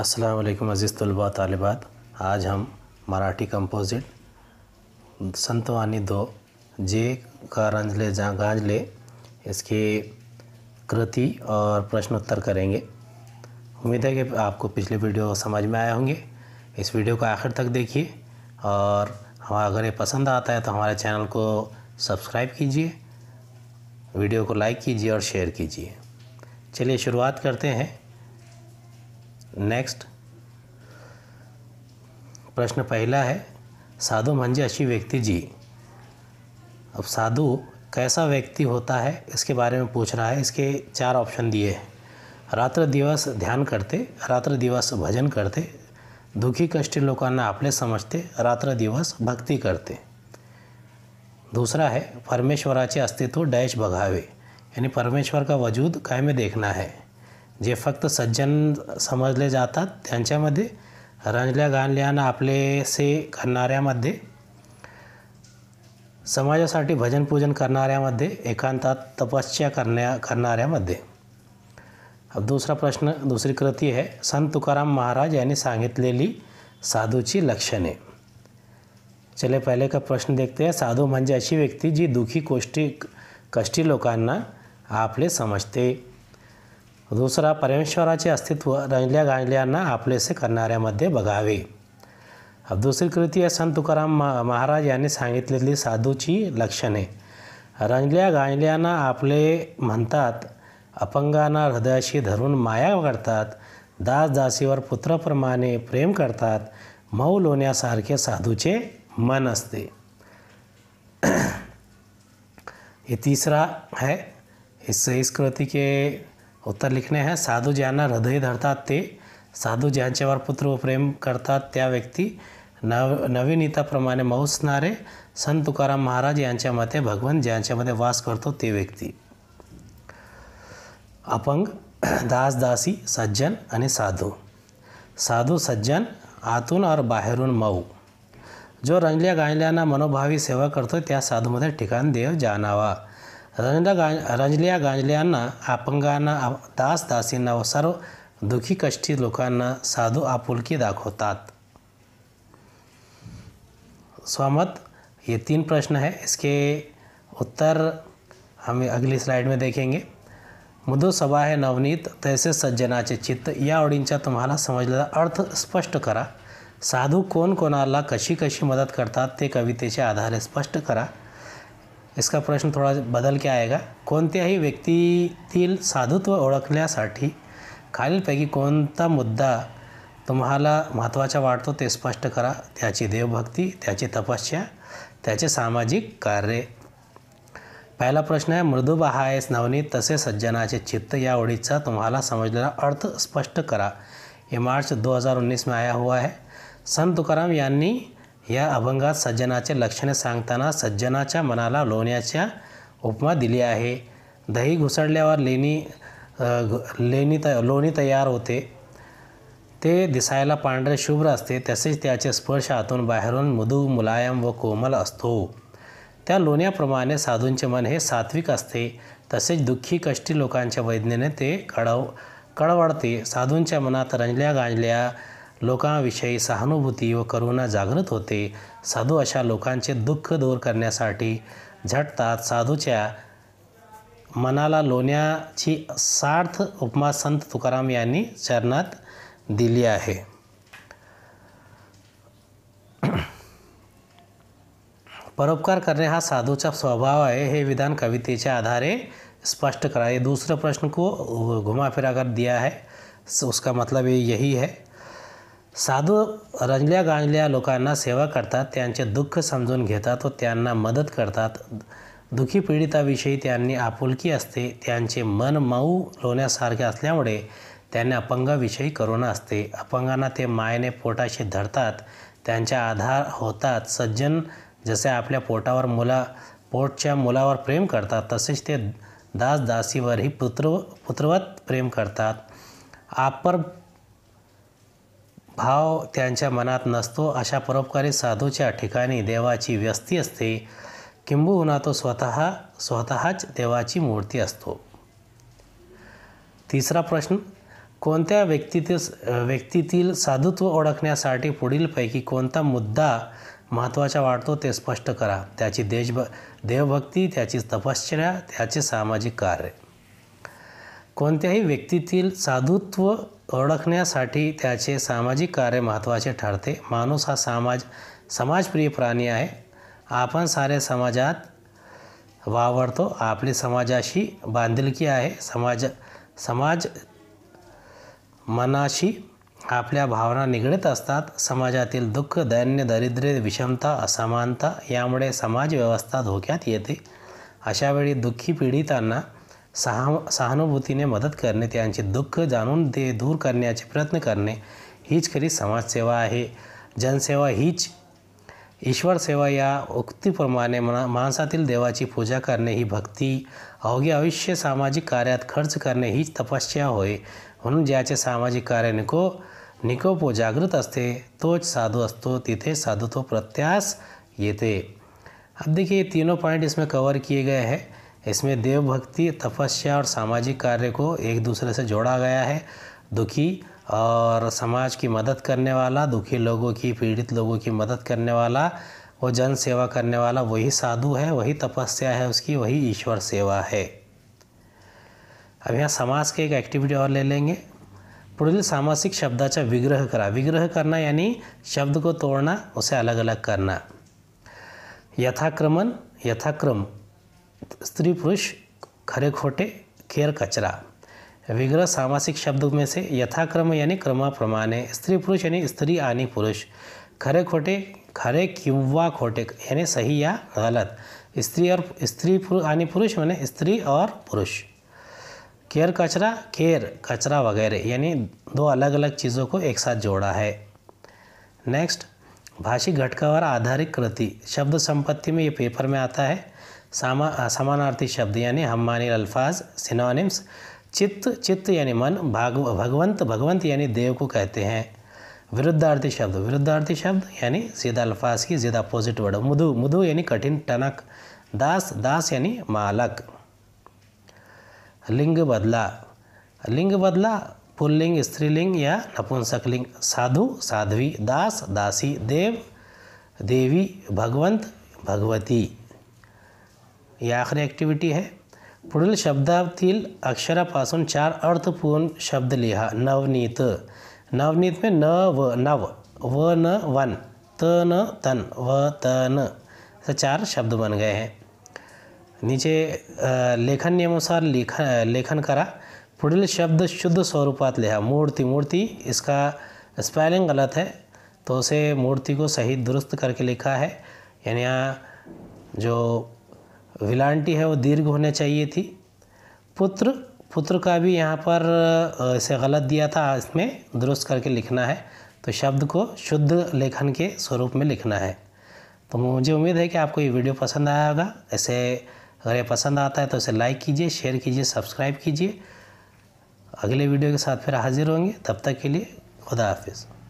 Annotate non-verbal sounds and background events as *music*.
अस्सलाम वालेकुम अज़ीज़ तलबा तालिबात आज हम मराठी कंपोजिट संतवानी दो जे का रंजले जा गांजले इसके कृति और प्रश्नोत्तर करेंगे उम्मीद है कि आपको पिछले वीडियो समझ में आए होंगे इस वीडियो को आखिर तक देखिए और हमारा अगर ये पसंद आता है तो हमारे चैनल को सब्सक्राइब कीजिए वीडियो को लाइक कीजिए और शेयर कीजिए चलिए शुरुआत करते हैं नेक्स्ट प्रश्न पहला है साधु मंजे अच्छी व्यक्ति जी अब साधु कैसा व्यक्ति होता है इसके बारे में पूछ रहा है इसके चार ऑप्शन दिए हैं रात्र दिवस ध्यान करते रात्र दिवस भजन करते दुखी कष्ट लोग आपले समझते रात्र दिवस भक्ति करते दूसरा है परमेश्वराचे अस्तित्व डैश बघावे यानी परमेश्वर का वजूद कायमें देखना है जे फक्त सज्जन समजले जातात त्यांच्यामध्ये रंजल्या गाणल्यानं आपलेसे करणाऱ्यामध्ये समाजासाठी भजनपूजन करणाऱ्यामध्ये एकांतात तपस्या करना करना अब दूसरा प्रश्न दूसरी कृति है संत तुकाराम महाराज यानी यांनी सांगितलेली साधूची लक्षणे चले पहले का प्रश्न देखते हैं साधु मजे अशी व्यक्ति जी दुखी कोष्टी कष्टी लोकांना आपले समजते दुसरा परमेश्वराचे अस्तित्व रंजल्या गांजल्यांना आपलेसे करणाऱ्यामध्ये बघावे दुसरी कृती आहे संत तुकाराम महाराज यांनी सांगितलेली साधूची लक्षणे रंजल्या गांजल्यांना आपले म्हणतात अपंगांना हृदयाशी धरून माया करतात दास दासीवर पुत्राप्रमाणे प्रेम करतात मऊ लोण्यासारखे साधूचे मन असते *clears throat* हे तिसरा है इस सहिस्कृती के उत्तर लिखने हैं साधु ज्ञाना हृदय धरता ते साधू ज्ञानचेवार पुत्र प्रेम करता त्या व्यक्ति नव नवीनीताप्रमाणे मऊसनारे सन तुकाराम महाराज यांच्या मते भगवान वास करतो ते व्यक्ती अपंग दासदासी सज्जन आणि साधू साधू सज्जन आतून और बाहेरून मऊ जो रंजल्या गायल्याना मनोभावी सेवा करतो त्या साधूमध्ये ठिकाण देव जाणावा रंजला गांज गांजलियां अपंगान दास दासदासींना व सर्व दुखी कष्टी लोकान साधु आपुलकी दाखोत स्वामत ये तीन प्रश्न है इसके उत्तर हम अगली स्लाइड में देखेंगे मुदो सभा है नवनीत तैसे सज्जनाचे चित्त या ओळींचा तुम्हाला समजलेला अर्थ स्पष्ट करा साधु कोण कोणाला कशी कशी मदत करतात ते कवितेच्या आधारे स्पष्ट करा इसका प्रश्न थोडा बदल के आएगा का कोणत्याही व्यक्तीतील साधुत्व ओळखण्यासाठी खालीलपैकी कोणता मुद्दा तुम्हाला महत्त्वाचा वाटतो ते स्पष्ट करा त्याची देवभक्ती त्याची तपस्या त्याचे सामाजिक कार्य पहिला प्रश्न आहे मृदु आहेस नवनीत तसे सज्जनाचे चित्त या ओळीचा तुम्हाला समजलेला अर्थ स्पष्ट करा हे मार्च 2019 में आया हुआ है संत तुकाराम यांनी या अभंगात सज्जनाचे लक्षणे सांगताना सज्जनाच्या मनाला लोण्याच्या उपमा दिली आहे दही घुसळल्यावर लेणी लेणी त लोणी तयार होते ते दिसायला पांढरे शुभ्र असते तसेच त्याचे स्पर्श आतून बाहेरून मधू मुलायम व कोमल असतो त्या लोण्याप्रमाणे साधूंचे मन हे सात्विक असते तसेच दुःखी कष्टी लोकांच्या वैज्ञाने ते कळव कळवळते साधूंच्या मनात रंजल्या गांजल्या लोकांविषयी सहानुभूती व करुणा जागृत होते साधू अशा लोकांचे दुःख दूर करण्यासाठी झटतात साधूच्या मनाला लोण्याची सार्थ उपमा संत तुकाराम यांनी चरणात दिली आहे परोपकार करणे हा साधूचा स्वभाव आहे हे विधान कवितेच्या आधारे स्पष्ट कराए दूसरा प्रश्न को घुमा फिरा कर दिया है उसका मतलब यही है साधू रंजल्या गांजल्या लोकांना सेवा करतात त्यांचे दुःख समजून घेतात व त्यांना मदत करतात दुखी पीडिताविषयी त्यांनी आपुलकी असते त्यांचे मन मऊ लोण्यासारखे असल्यामुळे त्यांना अपंगाविषयी करुणा असते अपंगांना ते मायने पोटाशी धरतात त्यांच्या आधार होतात सज्जन जसे आपल्या पोटावर मुला पोटच्या मुलावर प्रेम करतात तसेच ते दास दासीवरही पुत्र पुत्रवत प्रेम करतात आपर भाव त्यांच्या मनात नसतो अशा परोपकारी साधूच्या ठिकाणी देवाची व्यस्ती असते किंबहुना तो स्वतः स्वतःच देवाची मूर्ती असतो तिसरा प्रश्न कोणत्या व्यक्तीतील व्यक्तीतील साधुत्व ओळखण्यासाठी पुढीलपैकी कोणता मुद्दा महत्त्वाचा वाटतो ते स्पष्ट करा त्याची देशभ देवभक्ती त्याची तपश्चर्या त्याचे सामाजिक कार्य कोणत्याही व्यक्तीतील साधुत्व ओळखण्यासाठी त्याचे सामाजिक कार्य महत्त्वाचे ठरते मानूस हा समाज समाजप्रिय प्राणी है आपण सारे समाजात वावरतो आपली समाजाशी बधिलकी आहे समाज समाज मनाशी आपल्या भावना निगडीत असतात समाजातील दुःख दैन्य दरिद्र विषमता असमानता यामुळे व्यवस्था धोक्यात येते अशावेळी दुःखी पीडितांना सहा ने मदद करणे त्यांचे दुख जाणून दे दूर करण्याचे प्रयत्न करने हिच खरी सेवा है जनसेवा हिच ईश्वर सेवा या प्रमाण मना माणसातील देवा पूजा करने ही भक्ति अवघे आयुष्य सामाजिक कार्यात खर्च करने हिच तपस्या होय मन ज्याचे सामाजिक कार्य निको निकोपो जागृत आते तो साधु असतो तिथे साधुत्व प्रत्यास ये अब देखिए तीनों पॉइंट इसमें कवर किए गए हैं इसमें देवभक्ति तपस्या और सामाजिक कार्य को एक दूसरे से जोड़ा गया है दुखी और समाज की मदद करने वाला दुखी लोगों की पीड़ित लोगों की मदद करने वाला वो जन सेवा करने वाला वही साधु है वही तपस्या है उसकी वही ईश्वर सेवा है अब यहाँ समाज के एक एक्टिविटी और ले लेंगे पुढील सामासिक शब्दाचा विग्रह करा विग्रह करना यानी शब्द को तोड़ना उसे अलग अलग करना यथाक्रमण यथाक्रम स्त्री पुरुष खरे खोटे खेर कचरा विग्रह सामासिक शब्द में से यथाक्रम यानी क्रमा है स्त्री पुरुष यानी स्त्री आनी पुरुष खरे खोटे खरे किवा खोटे यानी सही या गलत स्त्री और स्त्री पुरुष पुरुष मैंने स्त्री और पुरुष केयर कचरा केयर कचरा वगैरह यानी दो अलग अलग चीज़ों को एक साथ जोड़ा है नेक्स्ट भाषिक घटकावर आधारित कृति शब्द संपत्ति में ये पेपर में आता है सामा समानार्थी शब्द यानी हम मानी अल्फाज सिनोनिम्स चित्त चित्त यानी मन भाग भगवंत भगवंत यानी देव को कहते हैं विरुद्धार्थी शब्द विरुद्धार्थी शब्द यानी सीधा अल्फाज की सीधा अपोजिट वर्ड मुदु मुदु यानी कठिन टनक दास दास यानी मालक लिंग बदला लिंग बदला पुल्लिंग स्त्रीलिंग या नपुंसकलिंग साधु साध्वी दास दासी देव देवी भगवंत भगवती यह आखिरी एक्टिविटी है पुढ़ शब्दातील अक्षरापासन चार अर्थपूर्ण शब्द लिहा नवनीत नवनीत में न व नव व न वन त न तन व तन ऐसे चार शब्द बन गए हैं नीचे लेखन नियमानुसार लेखन लेखन करा पुढ़ शब्द शुद्ध स्वरूपात लिहा मूर्ति मूर्ति इसका स्पेलिंग गलत है तो उसे मूर्ति को सही दुरुस्त करके लिखा है यानी यहाँ जो विलांटी है वो दीर्घ होने चाहिए थी पुत्र पुत्र का भी यहाँ पर इसे गलत दिया था इसमें दुरुस्त करके लिखना है तो शब्द को शुद्ध लेखन के स्वरूप में लिखना है तो मुझे उम्मीद है कि आपको ये वीडियो पसंद आया होगा ऐसे अगर ये पसंद आता है तो इसे लाइक कीजिए शेयर कीजिए सब्सक्राइब कीजिए अगले वीडियो के साथ फिर हाजिर होंगे तब तक के लिए खुदा हाफिज़